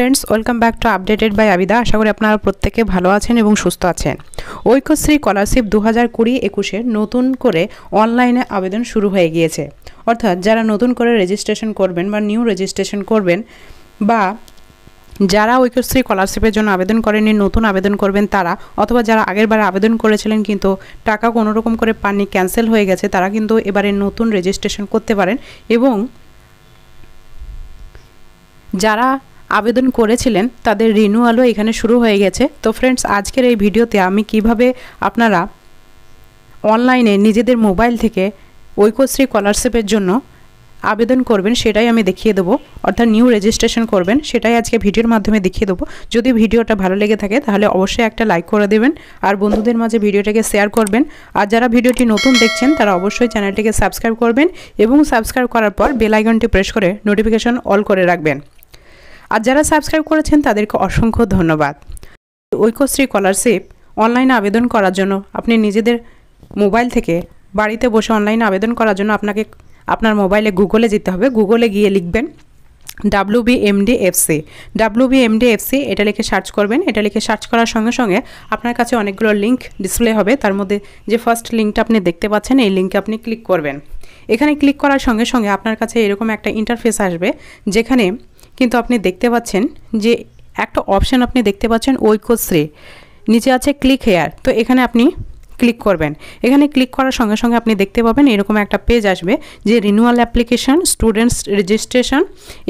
Friends welcome back to updated by Abida আশা করি আপনারা প্রত্যেকে ভালো আছেন এবং সুস্থ আছেন ঐক্যশ্রী স্কলারশিপ দু হাজার কুড়ি একুশে নতুন করে অনলাইনে আবেদন শুরু হয়ে গিয়েছে অর্থাৎ যারা নতুন করে রেজিস্ট্রেশন করবেন বা নিউ রেজিস্ট্রেশন করবেন বা যারা ঐক্যশ্রী স্কলারশিপের জন্য আবেদন করেননি নতুন আবেদন করবেন তারা অথবা যারা আগের আবেদন করেছিলেন কিন্তু টাকা কোনোরকম করে পাননি ক্যান্সেল হয়ে গেছে তারা কিন্তু এবারে নতুন রেজিস্ট্রেশন করতে পারেন এবং যারা আবেদন করেছিলেন তাদের রিনিউয়ালও এখানে শুরু হয়ে গেছে তো ফ্রেন্ডস আজকের এই ভিডিওতে আমি কিভাবে আপনারা অনলাইনে নিজেদের মোবাইল থেকে ঐক্যশ্রী স্কলারশিপের জন্য আবেদন করবেন সেটাই আমি দেখিয়ে দেবো অর্থাৎ নিউ রেজিস্ট্রেশন করবেন সেটাই আজকে ভিডিওর মাধ্যমে দেখিয়ে দেবো যদি ভিডিওটা ভালো লেগে থাকে তাহলে অবশ্যই একটা লাইক করে দেবেন আর বন্ধুদের মাঝে ভিডিওটাকে শেয়ার করবেন আর যারা ভিডিওটি নতুন দেখছেন তারা অবশ্যই চ্যানেলটিকে সাবস্ক্রাইব করবেন এবং সাবস্ক্রাইব করার পর বেলাইকনটি প্রেস করে নোটিফিকেশন অল করে রাখবেন আর যারা সাবস্ক্রাইব করেছেন তাদেরকে অসংখ্য ধন্যবাদ ঐক্যশ্রী স্কলারশিপ অনলাইনে আবেদন করার জন্য আপনি নিজেদের মোবাইল থেকে বাড়িতে বসে অনলাইনে আবেদন করার জন্য আপনাকে আপনার মোবাইলে গুগলে যেতে হবে গুগলে গিয়ে লিখবেন W B MDFC W B MDFC এটা লিখে সার্চ করবেন এটা লিখে সার্চ করার সঙ্গে সঙ্গে আপনার কাছে অনেকগুলো লিঙ্ক ডিসপ্লে হবে তার মধ্যে যে ফার্স্ট লিঙ্কটা আপনি দেখতে পাচ্ছেন এই লিঙ্কে আপনি ক্লিক করবেন এখানে ক্লিক করার সঙ্গে সঙ্গে আপনার কাছে এরকম একটা ইন্টারফেস আসবে যেখানে কিন্তু আপনি দেখতে পাচ্ছেন যে একটা অপশান আপনি দেখতে পাচ্ছেন শ্রে নিচে আছে ক্লিক হেয়ার তো এখানে আপনি ক্লিক করবেন এখানে ক্লিক করার সঙ্গে সঙ্গে আপনি দেখতে পাবেন এরকম একটা পেজ আসবে যে রিনুয়াল অ্যাপ্লিকেশান স্টুডেন্টস রেজিস্ট্রেশন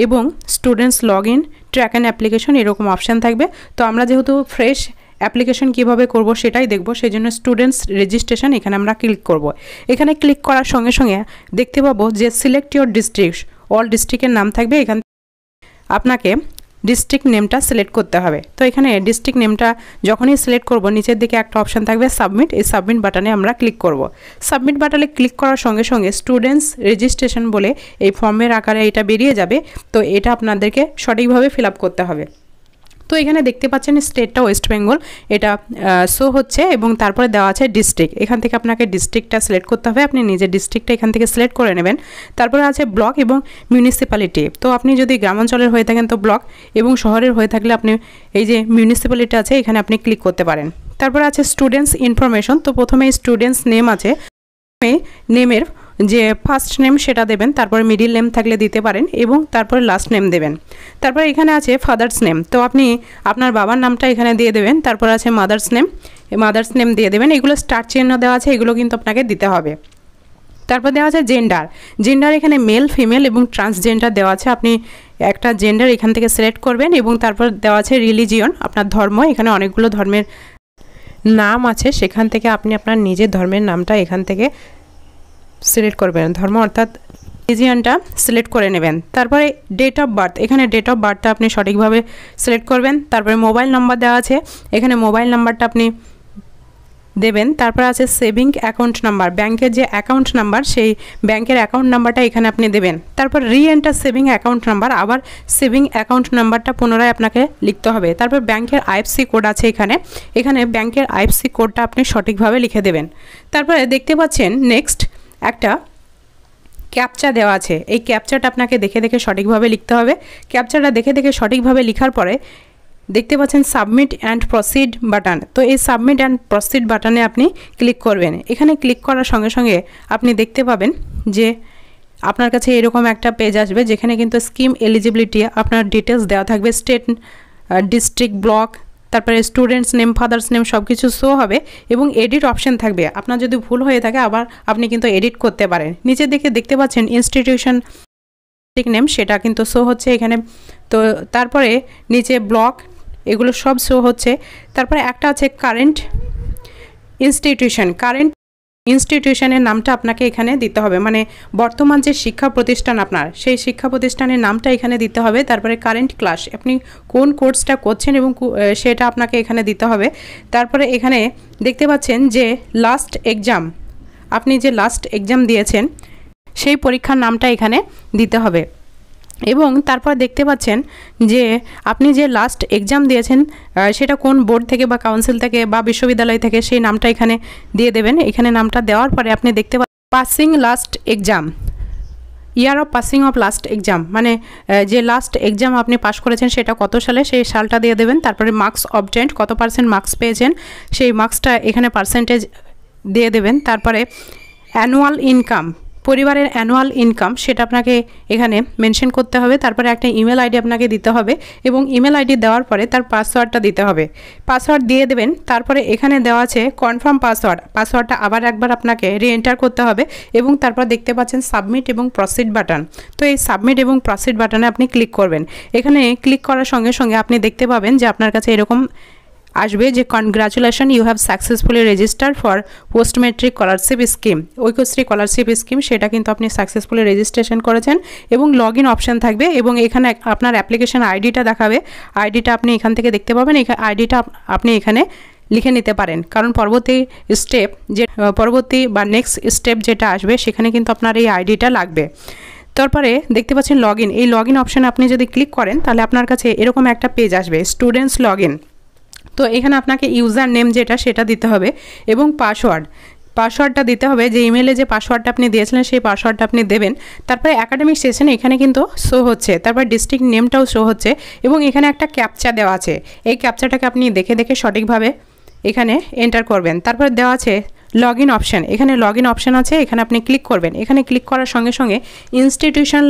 এবং students log in track and application এরকম অপশান থাকবে তো আমরা যেহেতু ফ্রেশ অ্যাপ্লিকেশন কীভাবে করব সেটাই দেখব সেই জন্য স্টুডেন্টস রেজিস্ট্রেশন এখানে আমরা ক্লিক করব। এখানে ক্লিক করার সঙ্গে সঙ্গে দেখতে পাবো যে সিলেক্ট ইউর ডিস্ট্রিক্ট অল ডিস্ট্রিক্টের নাম থাকবে এখান আপনাকে ডিস্ট্রিক্ট নেমটা সিলেক্ট করতে হবে তো এখানে ডিস্ট্রিক্ট নেমটা যখনই সিলেক্ট করব নিচের দিকে একটা অপশান থাকবে সাবমিট এই সাবমিট বাটনে আমরা ক্লিক করব সাবমিট বাটনে ক্লিক করার সঙ্গে সঙ্গে স্টুডেন্টস রেজিস্ট্রেশন বলে এই ফর্মের আকারে এটা বেরিয়ে যাবে তো এটা আপনাদেরকে সঠিকভাবে ফিল করতে হবে তো এখানে দেখতে পাচ্ছেন স্টেটটা ওয়েস্ট বেঙ্গল এটা শো হচ্ছে এবং তারপরে দেওয়া আছে ডিস্ট্রিক্ট এখান থেকে আপনাকে ডিস্ট্রিক্টটা সিলেক্ট করতে হবে আপনি নিজের ডিস্ট্রিক্টটা এখান থেকে সিলেক্ট করে নেবেন তারপরে আছে ব্লক এবং মিউনিসিপ্যালিটি তো আপনি যদি গ্রামাঞ্চলের হয়ে থাকেন তো ব্লক এবং শহরের হয়ে থাকলে আপনি এই যে মিউনিসিপ্যালিটি আছে এখানে আপনি ক্লিক করতে পারেন তারপরে আছে স্টুডেন্টস ইনফরমেশন তো প্রথমে স্টুডেন্টস নেম আছে নেমের যে ফার্স্ট নেম সেটা দেবেন তারপরে মিডিল নেম থাকলে দিতে পারেন এবং তারপরে লাস্ট নেম দেবেন তারপরে এখানে আছে ফাদার্স নেম তো আপনি আপনার বাবার নামটা এখানে দিয়ে দেবেন তারপর আছে মাদার্স নেম মাদার্স নেম দিয়ে দেবেন এগুলো স্টার চিহ্ন দেওয়া আছে এগুলো কিন্তু আপনাকে দিতে হবে তারপর দেওয়া আছে জেন্ডার জেন্ডার এখানে মেল ফিমেল এবং ট্রান্সজেন্ডার দেওয়া আছে আপনি একটা জেন্ডার এখান থেকে সিলেক্ট করবেন এবং তারপর দেওয়া আছে রিলিজিয়ন আপনার ধর্ম এখানে অনেকগুলো ধর্মের নাম আছে সেখান থেকে আপনি আপনার নিজের ধর্মের নামটা এখান থেকে সিলেক্ট করবেন ধর্ম অর্থাৎ রিজিয়ানটা সিলেক্ট করে নেবেন তারপরে ডেট অফ বার্থ এখানে ডেট অফ বার্থটা আপনি সঠিকভাবে সিলেক্ট করবেন তারপরে মোবাইল নাম্বার দেওয়া আছে এখানে মোবাইল নাম্বারটা আপনি দেবেন তারপর আছে সেভিং অ্যাকাউন্ট নাম্বার ব্যাংকের যে অ্যাকাউন্ট নাম্বার সেই ব্যাংকের অ্যাকাউন্ট নাম্বারটা এখানে আপনি দেবেন তারপর re enter saving account number আবার সেভিং অ্যাকাউন্ট নাম্বারটা পুনরায় আপনাকে লিখতে হবে তারপর ব্যাংকের আইএফসি কোড আছে এখানে এখানে ব্যাংকের আইএফসি কোডটা আপনি সঠিকভাবে লিখে দেবেন তারপরে দেখতে পাচ্ছেন নেক্সট একটা ক্যাপচা দেওয়া আছে এই ক্যাপচাটা আপনাকে দেখে দেখে সঠিকভাবে লিখতে হবে ক্যাপচাটা দেখে দেখে সঠিকভাবে লিখার পরে দেখতে পাচ্ছেন সাবমিট অ্যান্ড প্রসিড বাটন তো এই সাবমিট অ্যান্ড প্রসিড বাটনে আপনি ক্লিক করবেন এখানে ক্লিক করার সঙ্গে সঙ্গে আপনি দেখতে পাবেন যে আপনার কাছে এরকম একটা পেজ আসবে যেখানে কিন্তু স্কিম এলিজিবিলিটি আপনার ডিটেলস দেওয়া থাকবে স্টেট ডিস্ট্রিক্ট ব্লক তারপরে স্টুডেন্টস নেম ফাদার্স নেম সব কিছু শো হবে এবং এডিট অপশান থাকবে আপনার যদি ভুল হয়ে থাকে আবার আপনি কিন্তু এডিট করতে পারেন নিচের দিকে দেখতে পাচ্ছেন ইনস্টিটিউশন নেম সেটা কিন্তু শো হচ্ছে এখানে তো তারপরে নিচে ব্লক এগুলো সব শো হচ্ছে তারপরে একটা আছে কারেন্ট ইনস্টিটিউশন কারেন্ট ইনস্টিটিউশনের নামটা আপনাকে এখানে দিতে হবে মানে বর্তমান যে শিক্ষা প্রতিষ্ঠান আপনার সেই শিক্ষা প্রতিষ্ঠানের নামটা এখানে দিতে হবে তারপরে কারেন্ট ক্লাস আপনি কোন কোর্সটা করছেন এবং সেটা আপনাকে এখানে দিতে হবে তারপরে এখানে দেখতে পাচ্ছেন যে লাস্ট এক্সাম আপনি যে লাস্ট এক্সাম দিয়েছেন সেই পরীক্ষার নামটা এখানে দিতে হবে এবং তারপর দেখতে পাচ্ছেন যে আপনি যে লাস্ট এক্সাম দিয়েছেন সেটা কোন বোর্ড থেকে বা কাউন্সিল থেকে বা বিশ্ববিদ্যালয় থেকে সেই নামটা এখানে দিয়ে দেবেন এখানে নামটা দেওয়ার পরে আপনি দেখতে পাচ্ছেন passing last exam year of passing of last exam মানে যে লাস্ট এক্সাম আপনি পাশ করেছেন সেটা কত সালে সেই সালটা দিয়ে দেবেন তারপরে মার্কস অবটেন্ট কত পার্সেন্ট মার্কস পেয়েছেন সেই মার্কসটা এখানে পার্সেন্টেজ দিয়ে দেবেন তারপরে অ্যানুয়াল ইনকাম পরিবারের অ্যানুয়াল ইনকাম সেটা আপনাকে এখানে মেনশন করতে হবে তারপরে একটা ইমেল আইডি আপনাকে দিতে হবে এবং ইমেল আইডি দেওয়ার পরে তার পাসওয়ার্ডটা দিতে হবে পাসওয়ার্ড দিয়ে দেবেন তারপরে এখানে দেওয়া আছে কনফার্ম পাসওয়ার্ড পাসওয়ার্ডটা আবার একবার আপনাকে রিএন্টার করতে হবে এবং তারপর দেখতে পাচ্ছেন সাবমিট এবং প্রসিড বাটন তো এই সাবমিট এবং প্রসিড বাটনে আপনি ক্লিক করবেন এখানে ক্লিক করার সঙ্গে সঙ্গে আপনি দেখতে পাবেন যে আপনার কাছে এরকম আসবে যে congratulation you have successfully register for post matric scholarship scheme Aikyashree scholarship scheme সেটা কিন্তু আপনি সাকসেসফুলি রেজিস্ট্রেশন করেছেন এবং লগ ইন অপশান থাকবে এবং এখানে আপনার অ্যাপ্লিকেশন আইডিটা দেখাবে আইডিটা আপনি এখান থেকে দেখতে পাবেন আইডিটা আপনি এখানে লিখে নিতে পারেন কারণ পরবর্তী স্টেপ যে পরবর্তী বা নেক্সট স্টেপ যেটা আসবে সেখানে কিন্তু আপনার এই আইডিটা লাগবে তারপরে দেখতে পাচ্ছেন লগ এই লগ ইন অপশানে আপনি যদি ক্লিক করেন তাহলে আপনার কাছে এরকম একটা পেজ আসবে স্টুডেন্টস লগ ইন তো এখানে আপনাকে ইউজার নেম যেটা সেটা দিতে হবে এবং পাসওয়ার্ড পাসওয়ার্ডটা দিতে হবে যে ইমেলে যে পাসওয়ার্ডটা আপনি দিয়েছিলেন সেই পাসওয়ার্ডটা আপনি দেবেন তারপরে অ্যাকাডেমিক সেশন এখানে কিন্তু শো হচ্ছে তারপর ডিস্ট্রিক্ট নেমটাও শো হচ্ছে এবং এখানে একটা ক্যাপচা দেওয়া আছে এই ক্যাপচাটাকে আপনি দেখে দেখে সঠিকভাবে এখানে এন্টার করবেন তারপর দেওয়া আছে লগ ইন অপশান এখানে লগ ইন অপশান আছে এখানে আপনি ক্লিক করবেন এখানে ক্লিক করার সঙ্গে সঙ্গে ইনস্টিটিউশনাল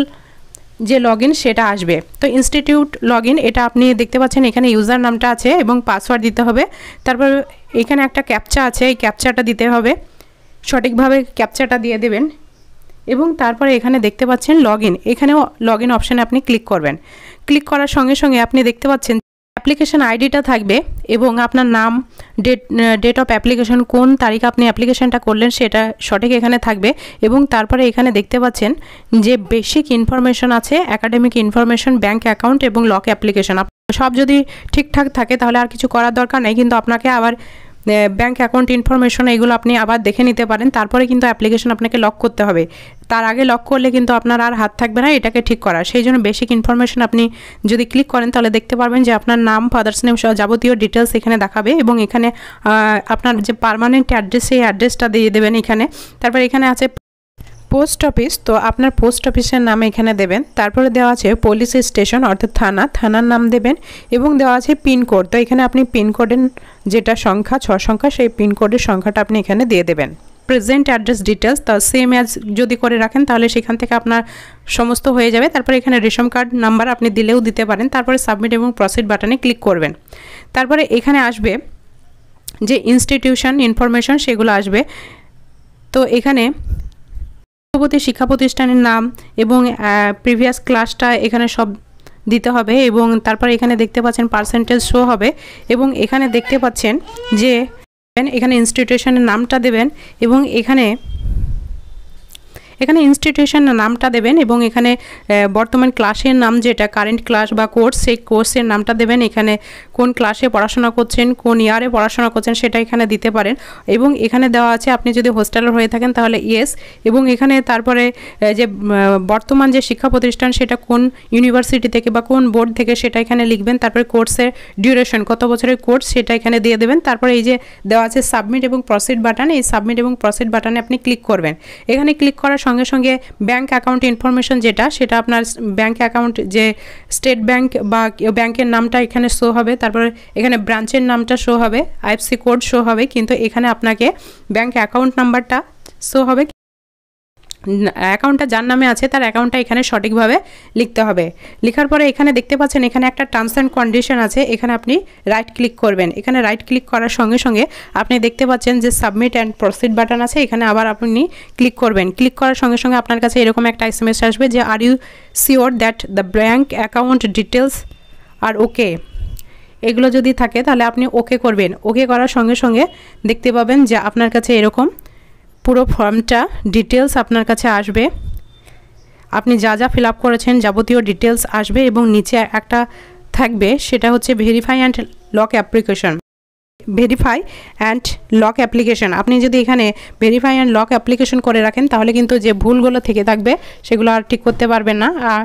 যে লগ সেটা আসবে তো ইনস্টিটিউট লগ এটা আপনি দেখতে পাচ্ছেন এখানে ইউজার নামটা আছে এবং পাসওয়ার্ড দিতে হবে তারপর এখানে একটা ক্যাপচা আছে এই ক্যাপচাটা দিতে হবে সঠিকভাবে ক্যাপচাটা দিয়ে দেবেন এবং তারপরে এখানে দেখতে পাচ্ছেন লগ ইন এখানেও লগ ইন অপশানে আপনি ক্লিক করবেন ক্লিক করার সঙ্গে সঙ্গে আপনি দেখতে পাচ্ছেন অ্যাপ্লিকেশান আইডিটা থাকবে এবং আপনার নাম ডেট ডেট অফ অ্যাপ্লিকেশন কোন তারিখ আপনি অ্যাপ্লিকেশনটা করলেন সেটা সঠিক এখানে থাকবে এবং তারপরে এখানে দেখতে পাচ্ছেন যে বেসিক ইনফরমেশন আছে অ্যাকাডেমিক ইনফরমেশান ব্যাঙ্ক অ্যাকাউন্ট এবং লক অ্যাপ্লিকেশন সব যদি ঠিকঠাক থাকে তাহলে আর কিছু করার দরকার নেই কিন্তু আপনাকে আবার ব্যাঙ্ক অ্যাকাউন্ট ইনফরমেশন এগুলো আপনি আবার দেখে নিতে পারেন তারপরে কিন্তু অ্যাপ্লিকেশন আপনাকে লক করতে হবে তার আগে লক করলে কিন্তু আপনার আর হাত থাকবে না এটাকে ঠিক করা সেই জন্য বেসিক ইনফরমেশন আপনি যদি ক্লিক করেন তাহলে দেখতে পারবেন যে আপনার নাম ফাদার্স নেম সহ যাবতীয় ডিটেলস এখানে দেখাবে এবং এখানে আপনার যে পারমানেন্ট অ্যাড্রেস সেই অ্যাড্রেসটা দিয়ে দেবেন এখানে তারপর এখানে আছে পোস্ট অফিস তো আপনার পোস্ট অফিসের নাম এখানে দেবেন তারপরে দেওয়া আছে পুলিশ স্টেশন অর্থাৎ থানা থানার নাম দেবেন এবং দেওয়া আছে পিনকোড তো এখানে আপনি পিনকোডের যেটা সংখ্যা ছ সংখ্যা সেই পিনকোডের সংখ্যাটা আপনি এখানে দিয়ে দেবেন প্রেজেন্ট অ্যাড্রেস ডিটেলস তা সেম অ্যাজ যদি করে রাখেন তাহলে সেখান থেকে আপনার সমস্ত হয়ে যাবে তারপরে এখানে রেশন কার্ড নাম্বার আপনি দিলেও দিতে পারেন তারপরে সাবমিট এবং প্রসিড বাটনে ক্লিক করবেন তারপরে এখানে আসবে যে ইনস্টিটিউশন ইনফরমেশন সেগুলো আসবে তো এখানে পরবর্তী শিক্ষা প্রতিষ্ঠানের নাম এবং প্রিভিয়াস ক্লাসটা এখানে সব দিতে হবে এবং তারপর এখানে দেখতে পাচ্ছেন পার্সেন্টেজ শো হবে এবং এখানে দেখতে পাচ্ছেন যে এখানে ইনস্টিটিউশনের নামটা দেবেন এবং এখানে এখানে ইনস্টিটিউশন নামটা দেবেন এবং এখানে বর্তমান ক্লাসের নাম যেটা কারেন্ট ক্লাস বা কোর্স সেই কোর্সের নামটা দেবেন এখানে কোন ক্লাসে পড়াশোনা করছেন কোন ইয়ারে পড়াশোনা করছেন সেটা এখানে দিতে পারেন এবং এখানে দেওয়া আছে আপনি যদি হোস্টেলের হয়ে থাকেন তাহলে ইয়েস এবং এখানে তারপরে যে বর্তমান যে শিক্ষা প্রতিষ্ঠান সেটা কোন ইউনিভার্সিটি থেকে বা কোন বোর্ড থেকে সেটা এখানে লিখবেন তারপরে কোর্সের ডিউরেশন কত বছরের কোর্স সেটা এখানে দিয়ে দেবেন তারপরে এই যে দেওয়া আছে সাবমিট এবং প্রসিড বাটন এই সাবমিট এবং প্রসিড বাটনে আপনি ক্লিক করবেন এখানে ক্লিক করার সঙ্গে সঙ্গে ব্যাংক অ্যাকাউন্ট ইনফরমেশন যেটা সেটা আপনার ব্যাংক অ্যাকাউন্ট যে স্টেট ব্যাংক বা ব্যাংকের নামটা এখানে শো হবে তারপরে এখানে ব্রাঞ্চের নামটা শো হবে আইএফসি কোড শো হবে কিন্তু এখানে আপনাকে ব্যাংক অ্যাকাউন্ট নাম্বারটা শো হবে অ্যাকাউন্টটা যার নামে আছে তার অ্যাকাউন্টটা এখানে সঠিকভাবে লিখতে হবে লেখার পরে এখানে দেখতে পাচ্ছেন এখানে একটা টার্মস অ্যান্ড কন্ডিশন আছে এখানে আপনি রাইট ক্লিক করবেন এখানে রাইট ক্লিক করার সঙ্গে সঙ্গে আপনি দেখতে পাচ্ছেন যে সাবমিট অ্যান্ড প্রসিড বাটন আছে এখানে আবার আপনি ক্লিক করবেন ক্লিক করার সঙ্গে সঙ্গে আপনার কাছে এরকম একটা এস আসবে যে are you sure that the bank account details are okay এগুলো যদি থাকে তাহলে আপনি ওকে করবেন ওকে করার সঙ্গে সঙ্গে দেখতে পাবেন যে আপনার কাছে এরকম পুরো ফর্মটা ডিটেলস আপনার কাছে আসবে আপনি যা যা ফিল আপ করেছেন যাবতীয় ডিটেলস আসবে এবং নিচে একটা থাকবে সেটা হচ্ছে verify and lock application verify and lock application আপনি যদি এখানে ভেরিফাই অ্যান্ড লক অ্যাপ্লিকেশন করে রাখেন তাহলে কিন্তু যে ভুলগুলো থেকে থাকবে সেগুলো আর ঠিক করতে পারবেন না আর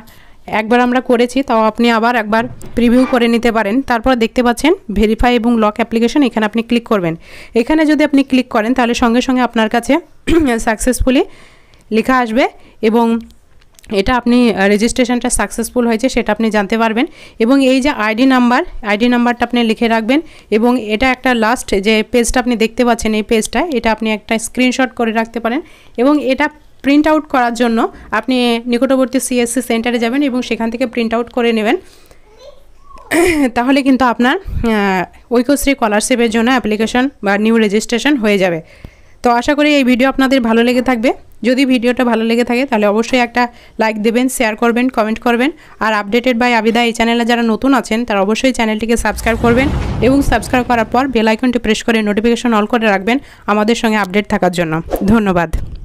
একবার আমরা করেছি তাও আপনি আবার একবার প্রিভিউ করে নিতে পারেন তারপর দেখতে পাচ্ছেন ভেরিফাই এবং লক অ্যাপ্লিকেশন এখানে আপনি ক্লিক করবেন এখানে যদি আপনি ক্লিক করেন তাহলে সঙ্গে সঙ্গে আপনার কাছে সাকসেসফুলি লেখা আসবে এবং এটা আপনি রেজিস্ট্রেশনটা সাকসেসফুল হয়েছে সেটা আপনি জানতে পারবেন এবং এই যে আইডি নাম্বার আইডি নাম্বারটা আপনি লিখে রাখবেন এবং এটা একটা লাস্ট যে পেজটা আপনি দেখতে পাচ্ছেন এই পেজটা এটা আপনি একটা স্ক্রিনশট করে রাখতে পারেন এবং এটা প্রিন্ট আউট করার জন্য আপনি নিকটবর্তী সিএসসি সেন্টারে যাবেন এবং সেখান থেকে প্রিন্ট আউট করে নেবেন তাহলে কিন্তু আপনার ঐক্যশ্রী স্কলারশিপের জন্য অ্যাপ্লিকেশন বা নিউ রেজিস্ট্রেশন হয়ে যাবে তো আশা করি এই ভিডিও আপনাদের ভালো লেগে থাকবে যদি ভিডিওটা ভালো লেগে থাকে তাহলে অবশ্যই একটা লাইক দেবেন শেয়ার করবেন কমেন্ট করবেন আর আপডেটেড বাই আবিদা এই চ্যানেলে যারা নতুন আছেন তারা অবশ্যই চ্যানেলটিকে সাবস্ক্রাইব করবেন এবং সাবস্ক্রাইব করার পর বেল আইকনটি প্রেস করে নোটিফিকেশন অল করে রাখবেন আমাদের সঙ্গে আপডেট থাকার জন্য ধন্যবাদ